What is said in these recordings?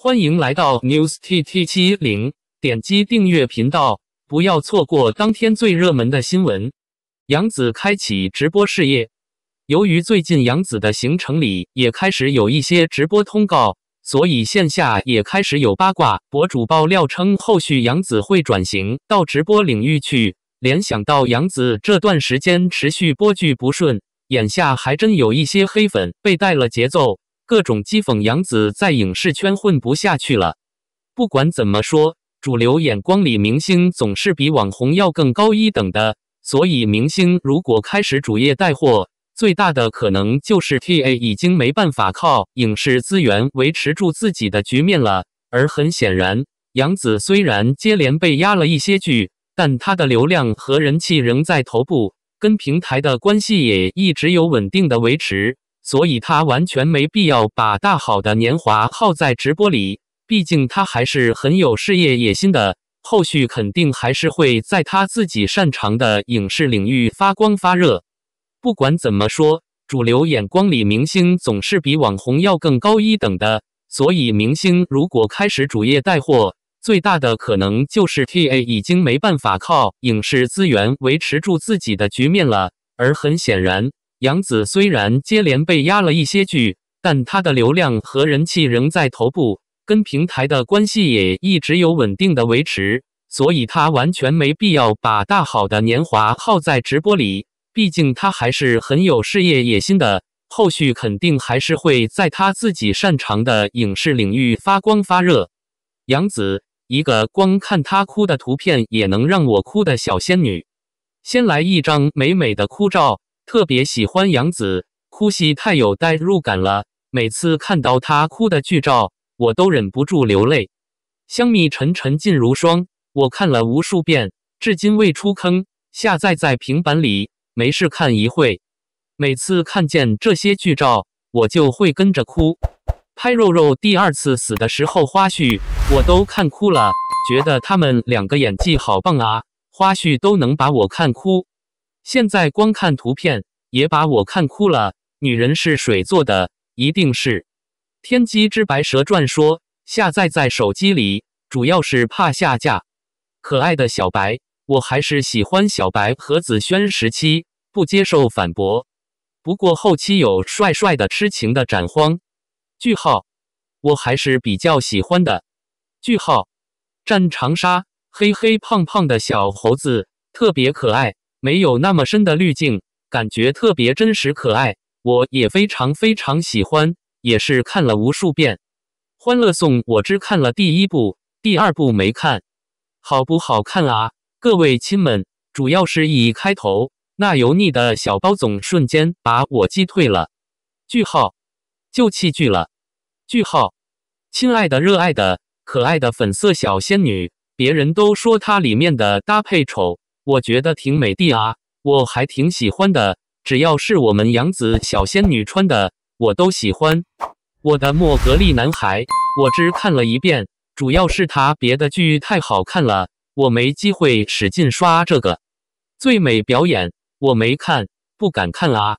欢迎来到 News T T 七零，点击订阅频道，不要错过当天最热门的新闻。杨子开启直播事业，由于最近杨子的行程里也开始有一些直播通告，所以线下也开始有八卦博主爆料称，后续杨子会转型到直播领域去。联想到杨子这段时间持续播剧不顺，眼下还真有一些黑粉被带了节奏。各种讥讽杨紫在影视圈混不下去了。不管怎么说，主流眼光里，明星总是比网红要更高一等的。所以，明星如果开始主业带货，最大的可能就是 TA 已经没办法靠影视资源维持住自己的局面了。而很显然，杨紫虽然接连被压了一些剧，但她的流量和人气仍在头部，跟平台的关系也一直有稳定的维持。所以他完全没必要把大好的年华耗在直播里，毕竟他还是很有事业野心的，后续肯定还是会在他自己擅长的影视领域发光发热。不管怎么说，主流眼光里，明星总是比网红要更高一等的。所以，明星如果开始主业带货，最大的可能就是 T A 已经没办法靠影视资源维持住自己的局面了。而很显然。杨紫虽然接连被压了一些剧，但她的流量和人气仍在头部，跟平台的关系也一直有稳定的维持，所以她完全没必要把大好的年华耗在直播里。毕竟他还是很有事业野心的，后续肯定还是会在他自己擅长的影视领域发光发热。杨紫，一个光看他哭的图片也能让我哭的小仙女，先来一张美美的哭照。特别喜欢杨紫哭戏，太有代入感了。每次看到她哭的剧照，我都忍不住流泪。香蜜沉沉烬如霜，我看了无数遍，至今未出坑。下载在平板里，没事看一会。每次看见这些剧照，我就会跟着哭。拍肉肉第二次死的时候花絮，我都看哭了，觉得他们两个演技好棒啊，花絮都能把我看哭。现在光看图片也把我看哭了。女人是水做的，一定是。《天机之白蛇传说》下载在手机里，主要是怕下架。可爱的小白，我还是喜欢小白和紫萱时期，不接受反驳。不过后期有帅帅的、痴情的、斩荒。句号，我还是比较喜欢的。句号，战长沙，黑黑胖胖的小猴子特别可爱。没有那么深的滤镜，感觉特别真实可爱，我也非常非常喜欢，也是看了无数遍。《欢乐颂》我只看了第一部，第二部没看，好不好看啊？各位亲们，主要是以开头那油腻的小包总瞬间把我击退了。句号，就弃剧了。句号，亲爱的、热爱的、可爱的粉色小仙女，别人都说它里面的搭配丑。我觉得挺美的啊，我还挺喜欢的。只要是我们杨子小仙女穿的，我都喜欢。我的莫格利男孩，我只看了一遍，主要是他别的剧太好看了，我没机会使劲刷这个。最美表演我没看，不敢看啊，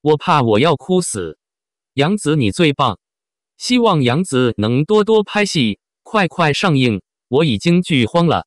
我怕我要哭死。杨子你最棒，希望杨子能多多拍戏，快快上映，我已经剧荒了。